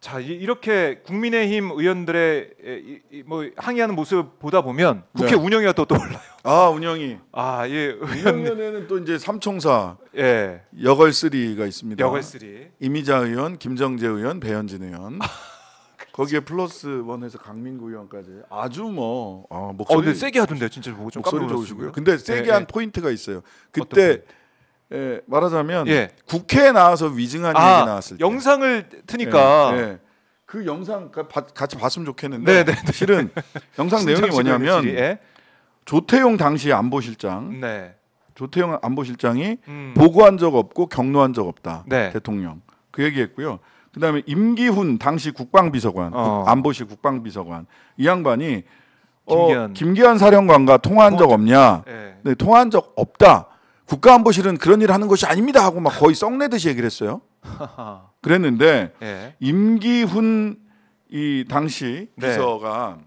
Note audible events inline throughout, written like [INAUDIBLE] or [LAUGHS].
자 이렇게 국민의힘 의원들의 뭐 항의하는 모습 보다 보면 국회 네. 운영위가또 떠올라요. 아 운영이. 아예 의원연는또 이제 삼총사. 예. 여걸 3가 있습니다. 여걸 3. 이미자 의원, 김정재 의원, 배현진 의원. 아, 거기에 플러스 원에서 강민구 의원까지 아주 뭐 아, 어, 목소리 어, 근데 세게 하던데 진짜 보고 좀 목소리 좋으시고요. 근데 세게 예, 한 예. 포인트가 있어요. 그때 포인 예, 말하자면 예. 국회에 나와서 위증한 아, 얘기 나왔을 때 영상을 트니까 예, 예. 그 영상 가, 같이 봤으면 좋겠는데 네네네. 네, 네. 실은 영상 내용이 뭐냐면 예. 조태용 당시 안보실장 네. 조태용 안보실장이 음. 보고한 적 없고 경로한 적 없다 네. 대통령 그 얘기했고요. 그다음에 임기훈 당시 국방비서관 어. 안보실 국방비서관 이 양반이 어, 김기현. 어, 김기현 사령관과 통화한 적 없냐? 예. 네, 통화한 적 없다. 국가안보실은 그런 일을 하는 것이 아닙니다 하고 막 거의 썩내듯이 얘기를 했어요. [LAUGHS] 그랬는데 예. 임기훈 이 당시 네. 비서가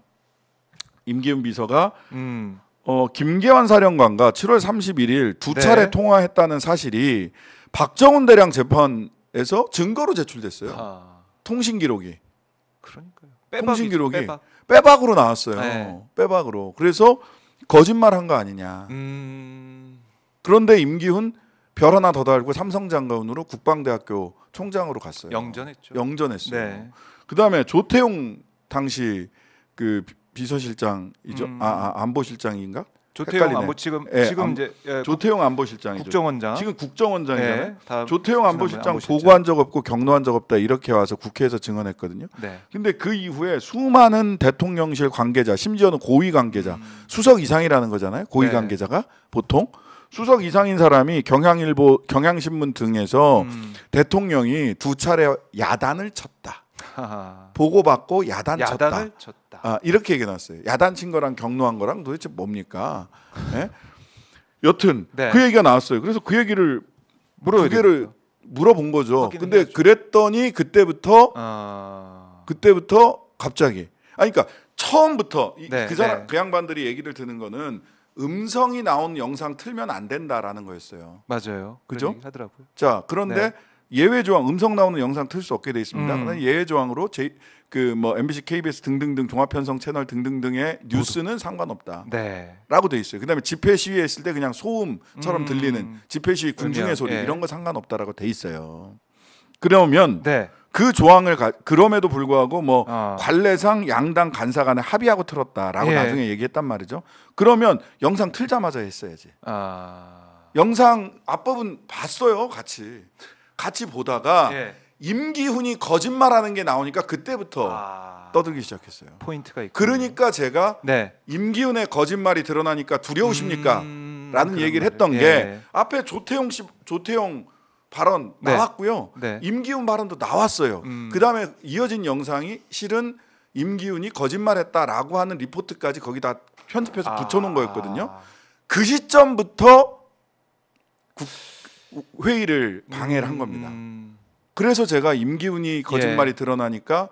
임기훈 비서가 음. 어, 김계환 사령관과 7월 31일 두 네. 차례 네. 통화했다는 사실이 박정훈 대량 재판에서 증거로 제출됐어요. 아. 통신 기록이. 그러니까요. 통신 기록이 빼박. 빼박으로 나왔어요. 네. 빼박으로. 그래서 거짓말 한 거 아니냐. 음... 그런데 임기훈 별 하나 더 달고 삼성 장관으로 국방대학교 총장으로 갔어요. 영전했죠. 영전했어요. 네. 그다음에 조태용 당시 그 비서실장이죠. 음. 아, 아, 안보실장인가? 조태용 헷갈리네. 안보 지금 네, 지금 안, 이제 예, 조태용 안보실장이죠. 국정원장 지금 국정원장이잖아요. 네, 조태용 안보실장 보고한 적 없고 경로한 적 없다 이렇게 와서 국회에서 증언했거든요. 네. 근데 그 이후에 수많은 대통령실 관계자 심지어는 고위 관계자 음. 수석 이상이라는 거잖아요. 고위 네. 관계자가 보통 수석 이상인 사람이 경향일보, 경향신문 등에서 음. 대통령이 두 차례 야단을 쳤다. 보고받고 야단 야단을 쳤다. 쳤다. 아, 이렇게 얘기해놨어요. 야단 친 거랑 경로한 거랑 도대체 뭡니까? 네? 여튼 네. 그 얘기가 나왔어요. 그래서 그 얘기를 물어야 를 물어본 거죠. 근데 해야죠. 그랬더니 그때부터 어... 그때부터 갑자기 아니 그러니까 처음부터 네, 그 사람 네. 그 양반들이 얘기를 드는 거는 음성이 나온 영상 틀면 안 된다라는 거였어요. 맞아요. 그죠? 하더라고요. 자, 그런데 네. 예외 조항 음성 나오는 영상 틀 수 없게 돼 있습니다. 음. 예외 조항으로 그뭐 MBC, KBS 등등등 종합 편성 채널 등등등의 뉴스는 모두. 상관없다. 네. 라고 돼 있어요. 그다음에 집회 시위했을 때 그냥 소음처럼 음. 들리는 집회 시위 군중의 음영. 소리 예. 이런 거 상관없다라고 돼 있어요. 그러면 네. 그 조항을 가, 그럼에도 불구하고 뭐 어. 관례상 양당 간사 간에 합의하고 틀었다라고 예. 나중에 얘기했단 말이죠. 그러면 영상 틀자마자 했어야지. 아... 영상 앞법은 봤어요, 같이. 같이 보다가 예. 임기훈이 거짓말하는 게 나오니까 그때부터 아... 떠들기 시작했어요. 포인트가 있고. 그러니까 제가 네. 임기훈의 거짓말이 드러나니까 두려우십니까? 음... 라는 얘기를 했던 예. 게 앞에 조태용 씨 조태용 발언 네. 나왔고요. 네. 임기훈 발언도 나왔어요. 음. 그다음에 이어진 영상이 실은 임기훈이 거짓말했다라고 하는 리포트까지 거기다 편집해서 아. 붙여놓은 거였거든요. 그 시점부터 국, 회의를 방해를 한 음, 겁니다. 음. 그래서 제가 임기훈이 거짓말이 예. 드러나니까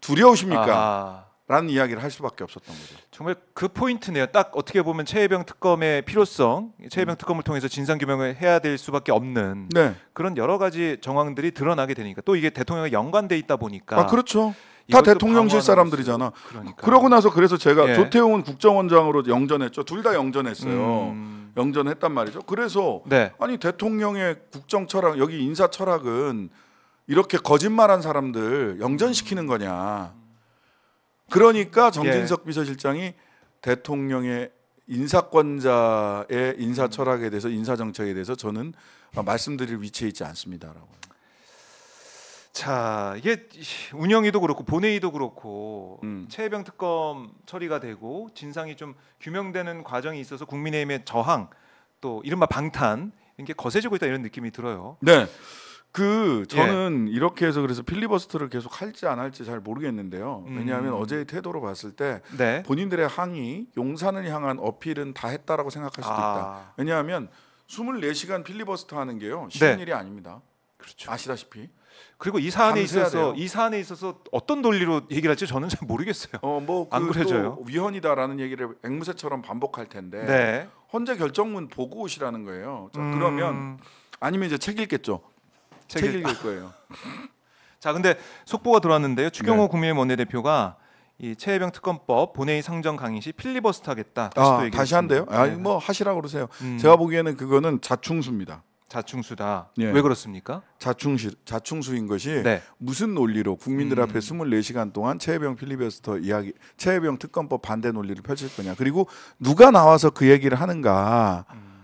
두려우십니까? 아. 라는 이야기를 할 수밖에 없었던 거죠. 정말 그 포인트네요. 딱 어떻게 보면 최해병 특검의 필요성, 최해병 음. 특검을 통해서 진상 규명을 해야 될 수밖에 없는 네. 그런 여러 가지 정황들이 드러나게 되니까 또 이게 대통령과 연관돼 있다 보니까 아 그렇죠. 다 대통령실 사람들이잖아. 그러니까. 그러고 나서 그래서 제가 예. 조태웅은 국정원장으로 영전했죠. 둘 다 영전했어요. 음. 영전했단 말이죠. 그래서 네. 아니 대통령의 국정 철학 여기 인사 철학은 이렇게 거짓말한 사람들 영전시키는 거냐. 그러니까 정진석 예. 비서실장이 대통령의 인사권자의 인사 음. 철학에 대해서 인사 정책에 대해서 저는 말씀드릴 위치에 있지 않습니다라고. 자 이게 운영위도 그렇고 본회의도 그렇고 음. 최혜병 특검 처리가 되고 진상이 좀 규명되는 과정이 있어서 국민의힘의 저항 또 이른바 방탄 이게 거세지고 있다 이런 느낌이 들어요. 네. 그 예. 저는 예. 이렇게 해서 그래서 필리버스터를 계속 할지 안 할지 잘 모르겠는데요. 음. 왜냐하면 음. 어제의 태도로 봤을 때 네. 본인들의 항의, 용산을 향한 어필은 다 했다라고 생각할 수도 아. 있다. 왜냐하면 24시간 필리버스터 하는 게요. 쉬운 네. 일이 아닙니다. 그렇죠. 아시다시피. 그리고 이 사안에 있어서 돼요. 이 사안에 있어서 어떤 논리로 얘기를 할지 저는 잘 모르겠어요. 어뭐안 그 그래져요. 위헌이다라는 얘기를 앵무새처럼 반복할 텐데 네. 헌재 결정문 보고 오시라는 거예요. 자, 음. 그러면 아니면 이제 책 읽겠죠. 책, 책 읽을 거예요. 자, 근데 속보가 들어왔는데요 추경호 네. 국민의 원내대표가 이 최혜병 특검법 본회의 상정 강의 시 필리버스터겠다. 하 다시 아, 다시 한대요? 네, 아니 네. 뭐 하시라고 그러세요. 음. 제가 보기에는 그거는 자충수입니다. 자충수다. 예. 왜 그렇습니까? 자충시, 자충수인 것이 네. 무슨 논리로 국민들 앞에 음. 24시간 동안 체해병 필리버스터 이야기, 체해병 특검법 반대 논리를 펼칠 거냐. 그리고 누가 나와서 그 얘기를 하는가. 음.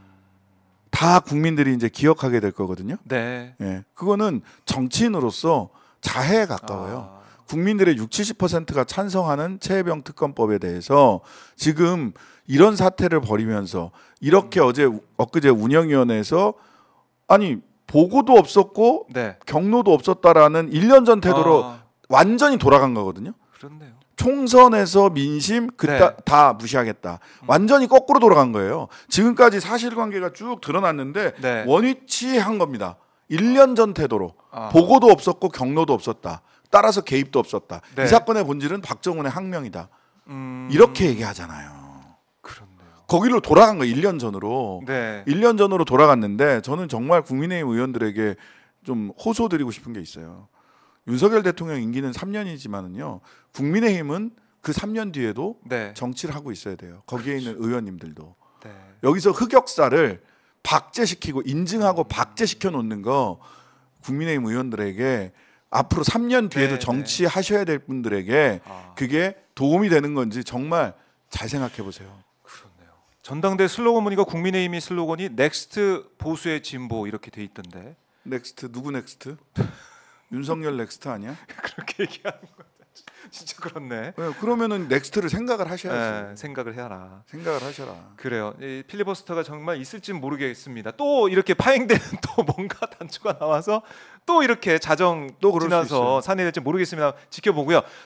다 국민들이 이제 기억하게 될 거거든요. 네. 예. 그거는 정치인으로서 자해에 가까워요. 아. 국민들의 60, 70%가 찬성하는 체해병 특검법에 대해서 지금 이런 사태를 벌이면서 이렇게 음. 어제 엊그제 운영위원회에서 아니 보고도 없었고 네. 경로도 없었다라는 1년 전 태도로 아. 완전히 돌아간 거거든요. 그렇네요. 총선에서 민심 그다 네. 다 무시하겠다. 음. 완전히 거꾸로 돌아간 거예요. 지금까지 사실관계가 쭉 드러났는데 네. 원위치한 겁니다. 1년 전 태도로 아. 보고도 없었고 경로도 없었다. 따라서 개입도 없었다. 네. 이 사건의 본질은 박정훈의 항명이다. 음... 이렇게 얘기하잖아요. 거기로 돌아간 거예요. 1년 전으로. 네. 1년 전으로 돌아갔는데 저는 정말 국민의힘 의원들에게 좀 호소드리고 싶은 게 있어요. 윤석열 대통령 임기는 3년이지만은요 국민의힘은 그 3년 뒤에도 네. 정치를 하고 있어야 돼요. 거기에 그렇죠. 있는 의원님들도 네. 여기서 흑역사를 박제시키고 인증하고 음. 박제시켜 놓는 거 국민의힘 의원들에게 앞으로 3년 뒤에도 네, 네, 정치하셔야 될 분들에게 아. 그게 도움이 되는 건지 정말 잘 생각해 보세요. 그렇네요. 전당대 슬로건 보니까 국민의힘이 슬로건이 넥스트 보수의 진보 이렇게 돼 있던데. 넥스트 누구 넥스트? [LAUGHS] 윤석열 넥스트 아니야? [LAUGHS] 그렇게 얘기하는 거야. 진짜 그렇네. 네, 그러면은 넥스트를 생각을 하셔야지. 네, 생각을 해라. 생각을 하셔라. 그래요. 이 필리버스터가 정말 있을진 모르겠습니다. 또 이렇게 파행되는 [LAUGHS] 또 뭔가 단추가 나와서 또 이렇게 자정 또 지나서 산이 될지 모르겠습니다. 지켜보고요.